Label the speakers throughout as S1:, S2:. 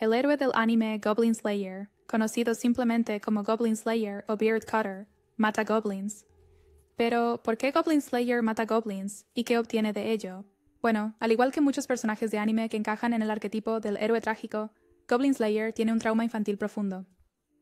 S1: El héroe del anime Goblin Slayer, conocido simplemente como Goblin Slayer o Beard Cutter, mata goblins. Pero, ¿por qué Goblin Slayer mata goblins y qué obtiene de ello? Bueno, al igual que muchos personajes de anime que encajan en el arquetipo del héroe trágico, Goblin Slayer tiene un trauma infantil profundo.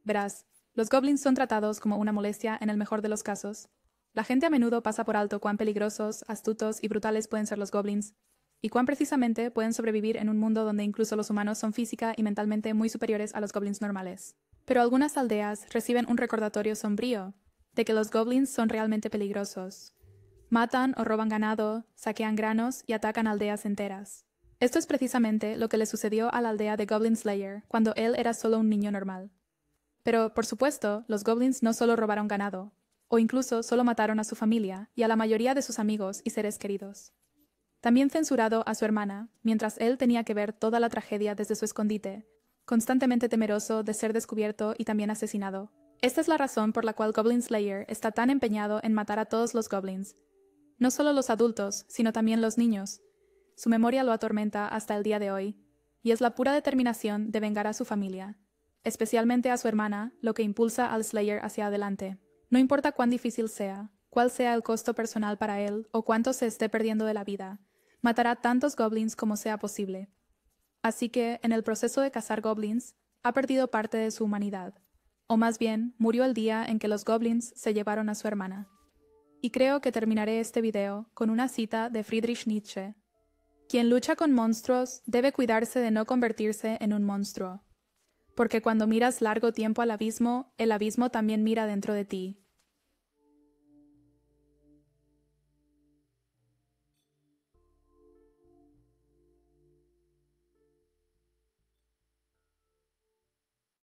S1: Verás, los goblins son tratados como una molestia en el mejor de los casos. La gente a menudo pasa por alto cuán peligrosos, astutos y brutales pueden ser los goblins, y cuán precisamente pueden sobrevivir en un mundo donde incluso los humanos son física y mentalmente muy superiores a los goblins normales. Pero algunas aldeas reciben un recordatorio sombrío de que los goblins son realmente peligrosos. Matan o roban ganado, saquean granos y atacan aldeas enteras. Esto es precisamente lo que le sucedió a la aldea de Goblin Slayer cuando él era solo un niño normal. Pero, por supuesto, los goblins no solo robaron ganado, o incluso solo mataron a su familia y a la mayoría de sus amigos y seres queridos. También censurado a su hermana, mientras él tenía que ver toda la tragedia desde su escondite, constantemente temeroso de ser descubierto y también asesinado. Esta es la razón por la cual Goblin Slayer está tan empeñado en matar a todos los goblins, no solo los adultos, sino también los niños. Su memoria lo atormenta hasta el día de hoy, y es la pura determinación de vengar a su familia, especialmente a su hermana, lo que impulsa al Slayer hacia adelante. No importa cuán difícil sea, cuál sea el costo personal para él o cuánto se esté perdiendo de la vida, matará tantos goblins como sea posible. Así que, en el proceso de cazar goblins, ha perdido parte de su humanidad, o más bien, murió el día en que los goblins se llevaron a su hermana. Y creo que terminaré este video con una cita de Friedrich Nietzsche. Quien lucha con monstruos debe cuidarse de no convertirse en un monstruo, porque cuando miras largo tiempo al abismo, el abismo también mira dentro de ti,